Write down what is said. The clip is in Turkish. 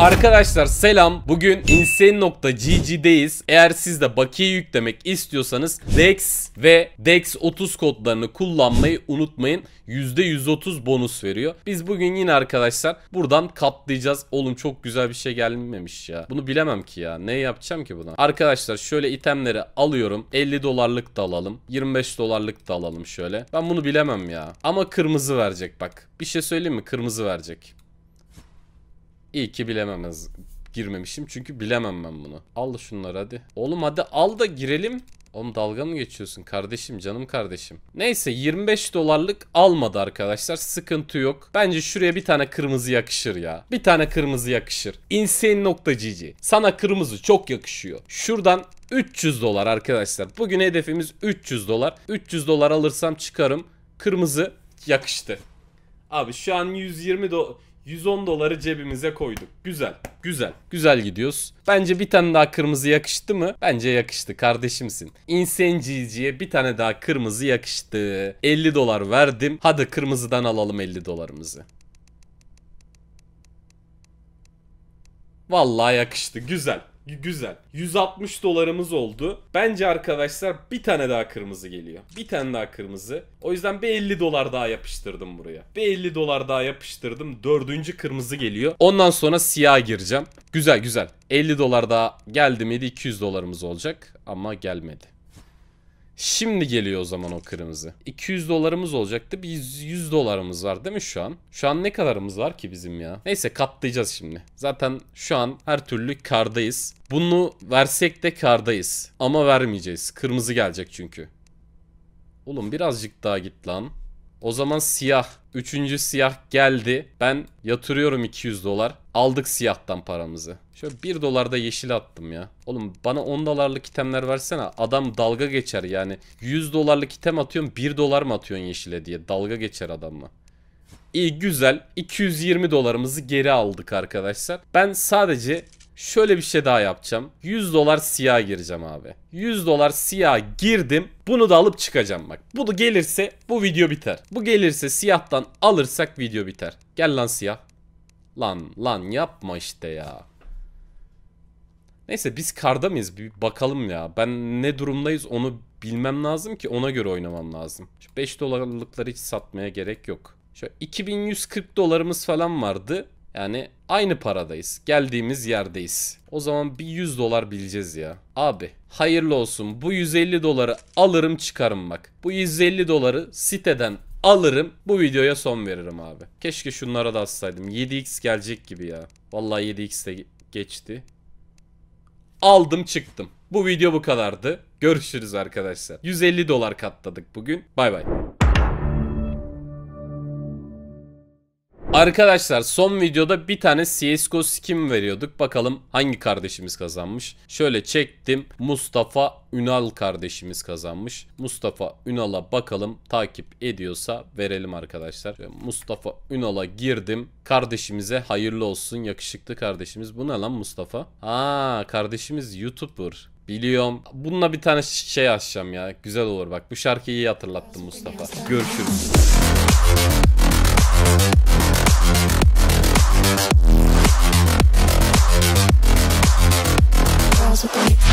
Arkadaşlar selam. Bugün insane.gg'deyiz. Eğer siz de bakiye yüklemek istiyorsanız DEX ve DEX30 kodlarını kullanmayı unutmayın. %130 bonus veriyor. Biz bugün yine arkadaşlar buradan katlayacağız. Oğlum çok güzel bir şey gelmemiş ya. Bunu bilemem ki ya. Ne yapacağım ki buna? Arkadaşlar şöyle itemleri alıyorum. 50 dolarlık da alalım. 25 dolarlık da alalım şöyle. Ben bunu bilemem ya. Ama kırmızı verecek bak. Bir şey söyleyeyim mi? Kırmızı verecek. İyi ki bilememez girmemişim çünkü bilemem ben bunu. Al şunları hadi. Oğlum hadi al da girelim. Oğlum dalga mı geçiyorsun kardeşim canım kardeşim. Neyse 25 dolarlık almadı arkadaşlar sıkıntı yok. Bence şuraya bir tane kırmızı yakışır ya. Bir tane kırmızı yakışır. Insane.gg sana kırmızı çok yakışıyor. Şuradan 300 dolar arkadaşlar. Bugün hedefimiz 300 dolar. 300 dolar alırsam çıkarım. Kırmızı yakıştı. Abi şu an 120 dolar... 110 doları cebimize koyduk. Güzel. Güzel. Güzel gidiyoruz. Bence bir tane daha kırmızı yakıştı mı? Bence yakıştı kardeşimsin. Insencici'ye bir tane daha kırmızı yakıştı. 50 dolar verdim. Hadi kırmızıdan alalım 50 dolarımızı. Vallahi yakıştı. Güzel. Güzel. 160 dolarımız oldu. Bence arkadaşlar bir tane daha kırmızı geliyor. Bir tane daha kırmızı. O yüzden bir 50 dolar daha yapıştırdım buraya. Bir 50 dolar daha yapıştırdım. Dördüncü kırmızı geliyor. Ondan sonra siyah gireceğim. Güzel güzel. 50 dolar daha geldi miydi 200 dolarımız olacak ama gelmedi. Şimdi geliyor o zaman o kırmızı. 200 dolarımız olacaktı. Bir 100 dolarımız var değil mi şu an? Şu an ne kadarımız var ki bizim ya? Neyse katlayacağız şimdi. Zaten şu an her türlü kardayız. Bunu versek de kardayız. Ama vermeyeceğiz. Kırmızı gelecek çünkü. Oğlum birazcık daha git lan. O zaman siyah. Üçüncü siyah geldi. Ben yatırıyorum 200 dolar. Aldık siyahtan paramızı. Şöyle 1 dolar da yeşil attım ya. Oğlum bana 10 dolarlık itemler versene. Adam dalga geçer yani. 100 dolarlık item atıyorsun 1 dolar mı atıyorsun yeşile diye. Dalga geçer adamla. İyi güzel 220 dolarımızı geri aldık arkadaşlar. Ben sadece Şöyle bir şey daha yapacağım. 100 dolar siyah gireceğim abi. 100 dolar siyah girdim. Bunu da alıp çıkacağım bak. Bu da gelirse bu video biter. Bu gelirse siyahtan alırsak video biter. Gel lan siyah. Lan lan yapma işte ya. Neyse biz karda mıyız? Bir bakalım ya. Ben ne durumdayız onu bilmem lazım ki ona göre oynamam lazım. Şu 5 dolarlıkları hiç satmaya gerek yok. Şöyle 2140 dolarımız falan vardı. Yani aynı paradayız. Geldiğimiz yerdeyiz. O zaman bir 100 dolar bileceğiz ya. Abi hayırlı olsun. Bu 150 doları alırım çıkarım bak. Bu 150 doları siteden alırım. Bu videoya son veririm abi. Keşke şunlara da atsaydım. 7x gelecek gibi ya. Vallahi 7x de geçti. Aldım çıktım. Bu video bu kadardı. Görüşürüz arkadaşlar. 150 dolar katladık bugün. Bay bay. Arkadaşlar son videoda bir tane CSGO skin veriyorduk. Bakalım hangi kardeşimiz kazanmış. Şöyle çektim. Mustafa Ünal kardeşimiz kazanmış. Mustafa Ünal'a bakalım takip ediyorsa verelim arkadaşlar. Mustafa Ünal'a girdim. Kardeşimize hayırlı olsun yakışıklı kardeşimiz. Bu ne lan Mustafa? Aa kardeşimiz YouTuber. Biliyorum. Bununla bir tane şey açacağım ya. Güzel olur bak. Bu şarkıyı iyi hatırlattın Mustafa. Görüşürüz. possible.